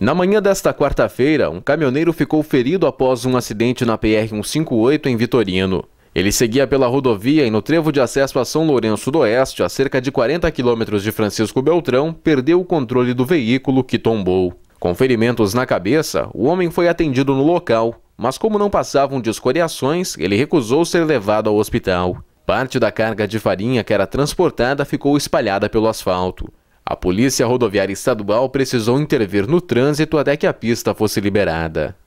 Na manhã desta quarta-feira, um caminhoneiro ficou ferido após um acidente na PR-158 em Vitorino. Ele seguia pela rodovia e no trevo de acesso a São Lourenço do Oeste, a cerca de 40 quilômetros de Francisco Beltrão, perdeu o controle do veículo que tombou. Com ferimentos na cabeça, o homem foi atendido no local, mas como não passavam de escoriações, ele recusou ser levado ao hospital. Parte da carga de farinha que era transportada ficou espalhada pelo asfalto. A Polícia Rodoviária Estadual precisou intervir no trânsito até que a pista fosse liberada.